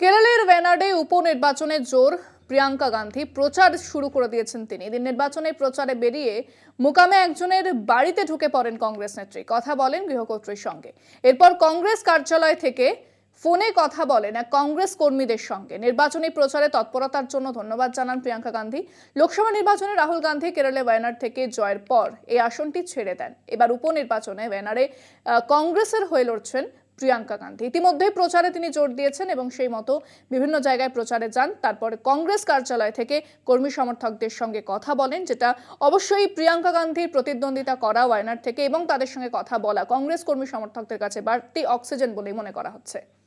কেরলের ভেনাডে উপনির্বাচনে জোর প্রিয়াঙ্কা গান্ধী প্রচার শুরু করে দিয়েছেন তিনি এদিন নির্বাচনে প্রচারে বেরিয়ে মুকামে একজনের বাড়িতে ঢুকে পড়েন কংগ্রেস নেত্রী কথা বলেন গৃহকর্ত্রীর সঙ্গে এরপর কংগ্রেস কার্যালয় থেকে ফোনে কথা বলেন এক কংগ্রেস কর্মীদের সঙ্গে নির্বাচনী প্রচারে তৎপরতার জন্য ধন্যবাদ জানান প্রিয়াঙ্কা গান্ধী লোকসভা নির্বাচনে রাহুল গান্ধী কেরলে ওয়ানার থেকে জয়ের পর এই আসনটি ছেড়ে দেন এবার উপনির্বাচনে ওয়ানারে কংগ্রেসের হয়ে লড়ছেন প্রিয়াঙ্কা গান্ধী ইতিমধ্যেই প্রচারে তিনি জোর দিয়েছেন এবং সেই মতো বিভিন্ন জায়গায় প্রচারে যান তারপরে কংগ্রেস কার্যালয় থেকে কর্মী সমর্থকদের সঙ্গে কথা বলেন যেটা অবশ্যই প্রিয়াঙ্কা গান্ধীর প্রতিদ্বন্দ্বিতা করা ওয়ায়নার থেকে এবং তাদের সঙ্গে কথা বলা কংগ্রেস কর্মী সমর্থকদের কাছে বাড়তি অক্সিজেন বলেই মনে করা হচ্ছে